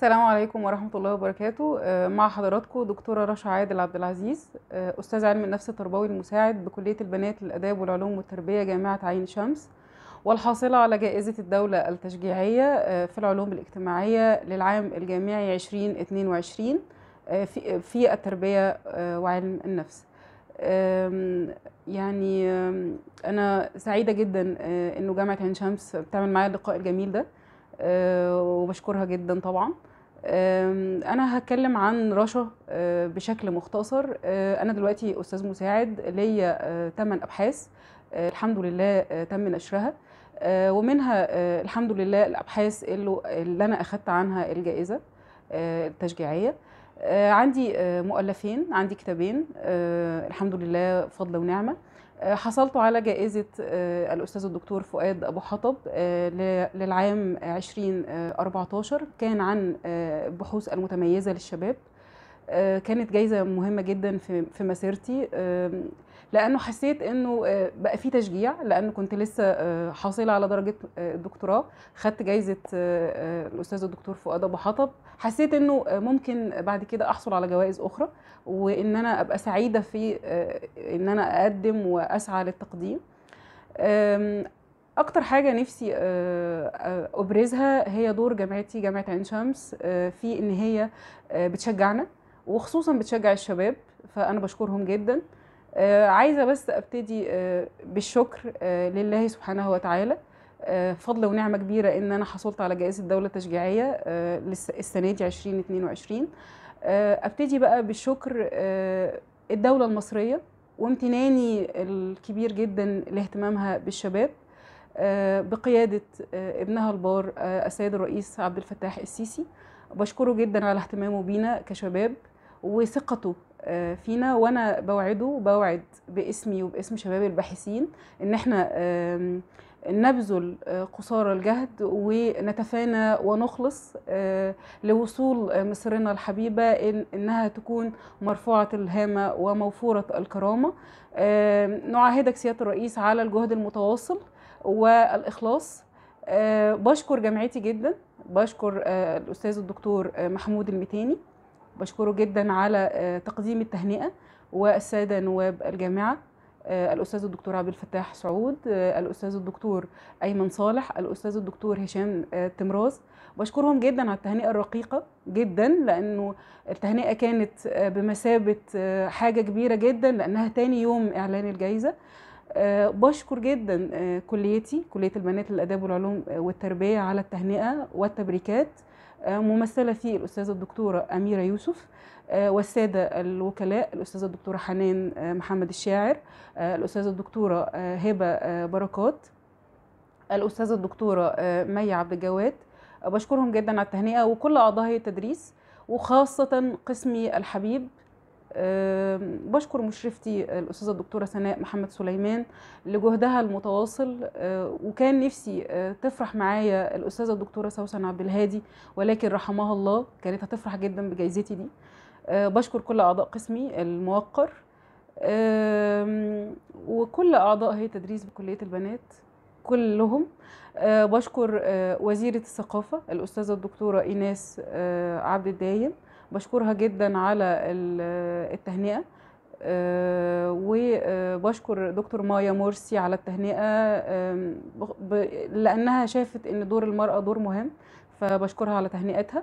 السلام عليكم ورحمة الله وبركاته آه، مع حضراتكم دكتورة رشا عادل عبد العزيز آه، أستاذ علم النفس التربوي المساعد بكلية البنات للآداب والعلوم والتربية جامعة عين شمس والحاصلة على جائزة الدولة التشجيعية آه، في العلوم الاجتماعية للعام الجامعي 2022 في التربية وعلم النفس يعني أنا سعيدة جدا إنه جامعة عين شمس بتعمل معايا اللقاء الجميل ده وبشكرها جدا طبعا انا هتكلم عن رشا أه، بشكل مختصر أه، انا دلوقتي استاذ مساعد ليا 8 أه، ابحاث الحمد لله تم نشرها ومنها الحمد لله الابحاث اللي انا اخدت عنها الجائزه التشجيعيه عندي مؤلفين عندي كتابين الحمد لله فضل ونعمه حصلت على جائزة آه، الأستاذ الدكتور فؤاد أبو حطب آه، للعام 2014 آه، كان عن بحوث المتميزة للشباب آه، كانت جايزه مهمه جدا في في مسيرتي لانه حسيت انه آه، بقى في تشجيع لان كنت لسه آه، حاصله على درجه الدكتوراه خدت جايزه الاستاذ الدكتور فؤاد ابو حطب حسيت انه ممكن بعد كده احصل على جوائز اخرى وان انا ابقى سعيده في ان انا اقدم واسعى للتقديم اكتر حاجه نفسي ابرزها هي دور جامعتي جامعه عين شمس في ان هي بتشجعنا وخصوصا بتشجع الشباب فانا بشكرهم جدا آه، عايزه بس ابتدي آه، بالشكر آه، لله سبحانه وتعالى فضل ونعمه كبيره ان انا حصلت على جائزه دوله تشجيعيه السنه دي 2022 ابتدي بقى بالشكر الدوله المصريه وامتناني الكبير جدا لاهتمامها بالشباب بقياده ابنها البار السيد الرئيس عبد الفتاح السيسي بشكره جدا على اهتمامه بينا كشباب وثقته آه، فينا وانا بوعده وبوعد باسمي وباسم شباب الباحثين ان احنا نبذل آه، قصارى الجهد ونتفانى ونخلص آه، لوصول مصرنا الحبيبة إنها تكون مرفوعة الهامة وموفورة الكرامة نعاهدك سيادة الرئيس على الجهد المتواصل والإخلاص بشكر جامعتي جدا بشكر الأستاذ الدكتور محمود المتاني بشكره جدا على آه، تقديم التهنئه والساده نواب الجامعه آه، الاستاذ الدكتور عبد الفتاح سعود آه، الاستاذ الدكتور ايمن صالح الاستاذ الدكتور هشام تمراز بشكرهم جدا على التهنئه الرقيقه جدا لانه التهنئه كانت بمثابه حاجه كبيره جدا لانها تاني يوم اعلان الجائزه بشكر جدا كليتي كليه البنات للاداب والعلوم والتربيه على التهنئه والتبريكات آه، ممثلة فيه الأستاذة الدكتورة أميرة يوسف آه، والسادة الوكلاء الأستاذة الدكتورة حنان آه، محمد الشاعر الأستاذة الدكتورة هبة بركات الأستاذة الدكتورة مي عبد الجواد بشكرهم جدا على التهنئة وكل أعضاء التدريس وخاصة قسمي الحبيب بشكر مشرفتي الاستاذه الدكتوره سناء محمد سليمان لجهدها المتواصل أه، وكان نفسي أه، تفرح معايا الاستاذه الدكتوره سوسن عبد الهادي ولكن رحمها الله كانت هتفرح جدا بجائزتي دي أه، بشكر كل اعضاء قسمي الموقر وكل اعضاء هيئه تدريس بكليه البنات كلهم بشكر وزيره الثقافه الاستاذه الدكتوره ايناس عبد الدايم بشكرها جدا على التهنئه آه، وبشكر دكتور مايا مرسي على التهنئه لانها شافت ان دور المراه دور مهم فبشكرها على تهنئتها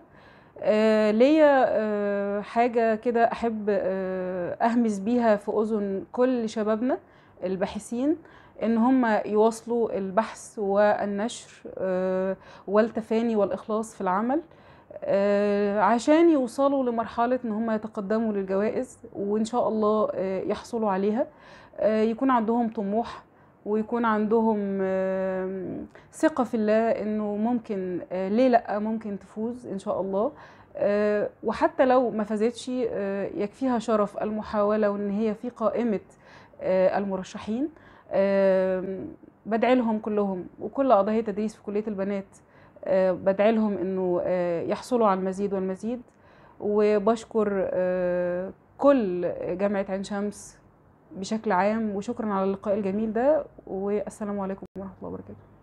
آه، ليا آه، حاجه كده احب اهمس بيها في اذن كل شبابنا الباحثين ان هم يواصلوا البحث والنشر والتفاني والاخلاص في العمل آه، عشان يوصلوا لمرحلة ان هم يتقدموا للجوائز وان شاء الله آه، يحصلوا عليها آه، يكون عندهم طموح ويكون عندهم ثقة في الله انه ممكن ليه لا ممكن تفوز ان شاء الله وحتى لو ما فازتش يكفيها شرف المحاولة وان هي في قائمة المرشحين بدعي لهم كلهم وكل أعضاء تدريس في كلية البنات آه، بدعي لهم انه آه، يحصلوا على المزيد والمزيد وبشكر آه، كل جامعه عين شمس بشكل عام وشكرا على اللقاء الجميل ده والسلام عليكم ورحمه الله وبركاته